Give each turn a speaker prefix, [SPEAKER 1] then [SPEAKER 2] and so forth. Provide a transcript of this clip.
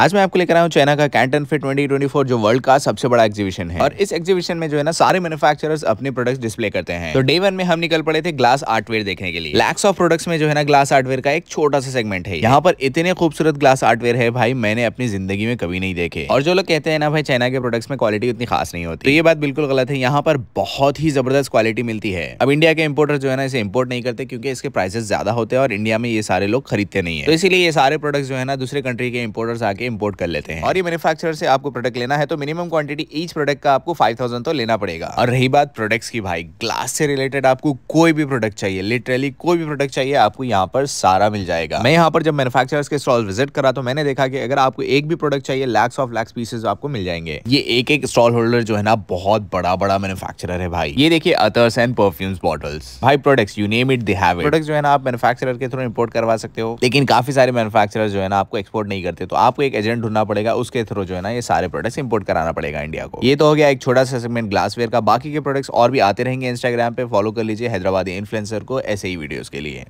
[SPEAKER 1] आज मैं आपको लेकर आया हूँ चाइना का कैंटन फिट 2024 जो वर्ल्ड का सबसे बड़ा एग्जीबिशन है और इस एग्जीबिशन में जो है ना सारे मैन्युफैक्चरर्स अपने प्रोडक्ट्स डिस्प्ले करते हैं तो डे वन में हम निकल पड़े थे ग्लास आर्टवेयर देखने के लिए लैक्स ऑफ प्रोडक्ट्स में जो है ना ग्लास आर्टवेयर का एक छोटा सा सेगमेंट है यहाँ पर इतने खूबसूरत ग्लास आर्टवेयर है भाई मैंने अपनी जिंदगी में कभी नहीं देखे और जो लोग कहते हैं ना भाई चाइना के प्रोडक्ट्स में क्वालिटी उतनी खास नहीं होती तो ये बात बिल्कुल गलत है यहाँ पर बहुत ही जबरदस्त क्वालिटी मिलती है अब इंडिया के इम्पोर्टर जो है ना इसे इम्पोर्ट नहीं करते क्योंकि इसके प्राइसेस ज्यादा होते हैं और इंडिया में ये सारे लोग खरीदते नहीं है तो इसलिए ये सारे प्रोडक्ट्स जो है ना दूसरे कंट्री के इम्पोर्टर्स आके करके इम्पोर्ट कर लेते हैं और ये मैन्युफैक्चर से आपको प्रोडक्ट लेना है तो मिनिमम क्वांटिटी ईच प्रोडक्ट का आपको फाइव तो लेना पड़ेगा और रही बात प्रोडक्ट्स की भाई ग्लास से रिलेटेड आपको कोई भी प्रोडक्ट चाहिए लिटरली कोई भी प्रोडक्ट चाहिए आपको यहाँ पर सारा मिल जाएगा मैं यहाँ पर जब मैनुफेक्चर के स्टॉल विजिट करा तो मैंने देखा कि अगर आपको एक भी प्रोडक्ट चाहिए लैक्स ऑफ लैक्स पीसेज आपको मिल जाएंगे ये एक एक स्टॉल होल्डर जो है ना बहुत बड़ा बड़ा मैनुफेक्चर है भाई ये देखिए अतर्स एंड परफ्यूम्स बॉटल्स भाई products you name it the product जो है ना आप मैनुफेक्चर के थ्रू इम्पोर्ट करवा सकते हो लेकिन काफी सारे मैनुफेक्चर जो है ना आपको एक्सपोर्ट नहीं करते तो आपको एक एक एजेंट ढूंढना पड़ेगा उसके थ्रू जो है ना ये सारे प्रोडक्ट्स इंपोर्ट कराना पड़ेगा इंडिया को ये तो हो गया एक छोटा सा सेगमेंट ग्लासवेयर का बाकी के प्रोडक्ट्स और भी आते रहेंगे इंस्टाग्राम पे फॉलो कर लीजिए हैदराबादी इन्फ्लुएंसर को ऐसे ही वीडियोस के लिए